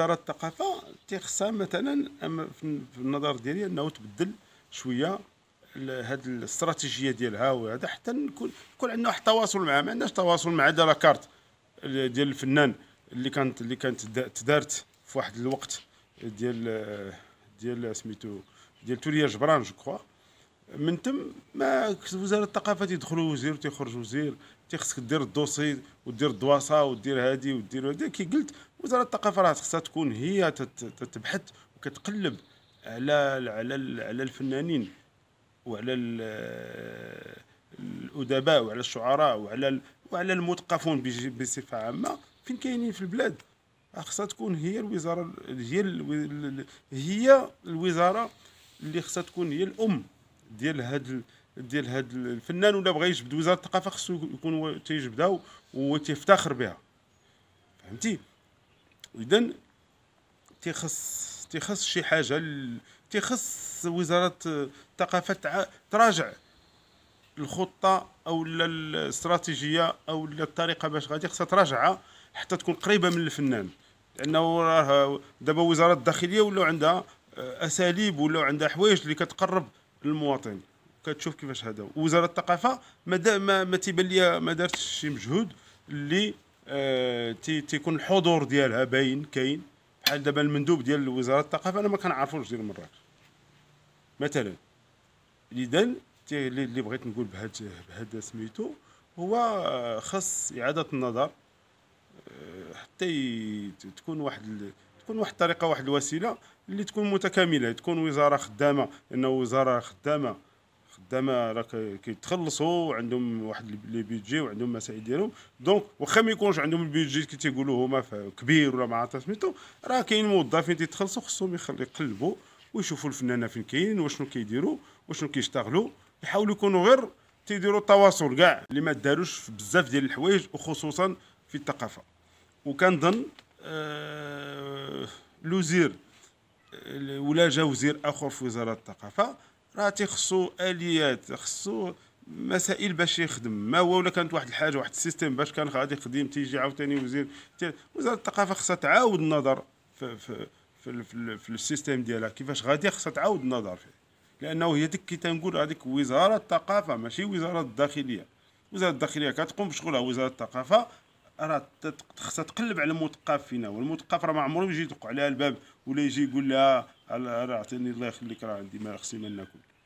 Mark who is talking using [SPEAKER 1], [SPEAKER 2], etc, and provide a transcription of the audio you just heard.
[SPEAKER 1] وزاره الثقافه تيخصها مثلا في النظر ديالي انه تبدل شويه هاد الاستراتيجيه ديالها وهذا حتى نكون يكون عندنا واحد التواصل معها ما عندناش تواصل مع لاكارت ديال الفنان اللي كانت اللي كانت تدارت في واحد الوقت ديال ديال سميتو ديال توريا جبران جو كخوا من تم ما وزاره الثقافه تيدخلوا وزير وتيخرج وزير تيخصك دير الدوسي ودير الدواسه ودير هادي ودير هادي كي قلت وزاره الثقافه راه خصها تكون هي تتبحث وكتقلب على على على الفنانين وعلى الادباء وعلى الشعراء وعلى وعلى المثقفون بصفه عامه فين كاينين في البلاد خصها تكون هي الوزاره هي هي الوزاره اللي خصها تكون هي الام ديال هاد ديال هاد الفنان ولا بغا يجبد وزاره الثقافه خصو يكون تيجبدها وتيفتخر بها فهمتي اذا تيخص تيخص شي حاجه تيخص وزاره الثقافه تراجع الخطه او الاستراتيجيه او الطريقه باش غادي خصها تراجعها حتى تكون قريبه من الفنان لانه راه دابا وزاره الداخليه ولاو عندها آه، اساليب ولاو عندها حوايج اللي كتقرب للمواطن كتشوف كيفاش هذا وزاره الثقافه ما ما, ما تيبان لي ما دارتش شي مجهود اللي آه تي تيكون الحضور ديالها باين كاين بحال دابا المندوب ديال وزاره الثقافه انا ما كنعرفوش ديال مراكش مثلا اذا اللي بغيت نقول بهذا بهذا سميتو هو آه، خاص اعاده النظر آه، حتى تكون واحد تكون واحد الطريقه واحد الوسيله اللي تكون متكامله تكون وزاره خدامه لان وزاره خدامه خدامه راه كيتخلصوا عندهم واحد لي بيدجي وعندهم مسائل ديالهم دونك واخا ما يكونش عندهم البيدجي كي تيقولوا هما كبير ولا ما عرفت سميتو راه كاين موظفين تيتخلصوا خصهم يقلبوا ويشوفوا الفنانه فين كاين وشنو كيديروا وشنو كيشتغلوا يحاولوا يكونوا غير تيديروا التواصل كاع اللي ما داروش بزاف ديال الحوايج وخصوصا في الثقافه وكنظن آه، لوزير آه، ولا جا وزير اخر في وزاره الثقافه راه تيخصو اليات خصو مسائل باش يخدم ما هو ولا كانت واحد الحاجه واحد السيستم باش كان غادي قديم تيجي عاوتاني وزير وزاره الثقافه خصها تعاود النظر في في في, في, في السيستم ديالها كيفاش غادي خصها تعاود النظر فيه لانه هي ديك كي تنقول هذيك وزاره الثقافه ماشي وزاره الداخليه وزاره الداخليه كتقوم بشغلها وزاره الثقافه راه خصها تقلب على المثقف فينا والمثقف راه ما عمره يجي يدق عليها الباب ولا يجي يقول لها راه عطيني الله يخليك راه عندي ما خصني ما ناكل